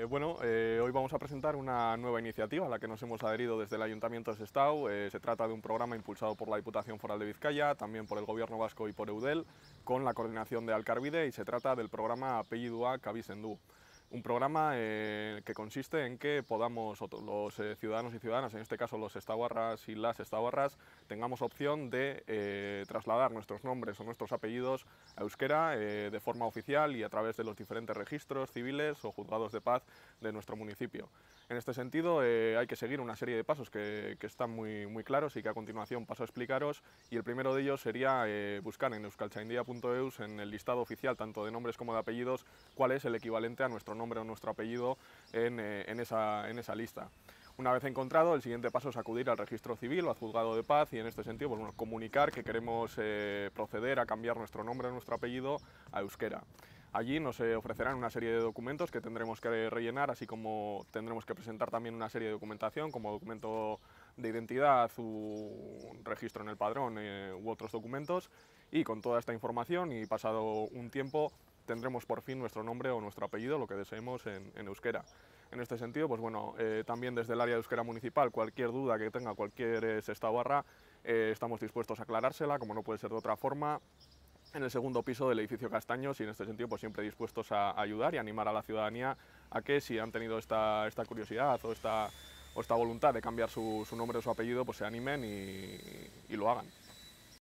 Eh, bueno, eh, hoy vamos a presentar una nueva iniciativa a la que nos hemos adherido desde el Ayuntamiento de Sestao. Eh, se trata de un programa impulsado por la Diputación Foral de Vizcaya, también por el Gobierno Vasco y por EUDEL, con la coordinación de Alcarvide y se trata del programa Apellidua Cabizendú. Un programa eh, que consiste en que podamos, los eh, ciudadanos y ciudadanas, en este caso los estaguarras y las estaguarras, tengamos opción de eh, trasladar nuestros nombres o nuestros apellidos a euskera de forma oficial y a través de los diferentes registros civiles o juzgados de paz de nuestro municipio. En este sentido, hay que seguir una serie de pasos que, que, están muy, muy claros y que a continuación paso a explicaros. Y el primero de ellos sería buscar en euskalchaindia.eus, en el listado oficial tanto de nombres como de apellidos, cuál es el equivalente a nuestro nombre nombre o nuestro apellido eh, en, esa, en esa lista. Una vez encontrado, el siguiente paso es acudir al registro civil o al juzgado de paz y en este sentido bueno, comunicar que queremos eh, proceder a cambiar nuestro nombre o nuestro apellido a euskera. Allí nos eh, ofrecerán una serie de documentos que tendremos que rellenar, así como tendremos que presentar también una serie de documentación, como documento de identidad, un registro en el padrón u otros documentos. Y con toda esta información y pasado un tiempo, tendremos por fin nuestro nombre o nuestro apellido, lo que deseemos en, en euskera. En este sentido, pues bueno, eh, también desde el área de euskera municipal, cualquier duda que tenga cualquier eh, sexta barra, eh, estamos dispuestos a aclarársela, como no puede ser de otra forma, en el segundo piso del edificio Castaños y en este sentido pues siempre dispuestos a, ayudar y animar a la ciudadanía a que si han tenido esta, esta curiosidad o esta, o esta voluntad de cambiar su, su nombre o su apellido, pues se animen y, y lo hagan.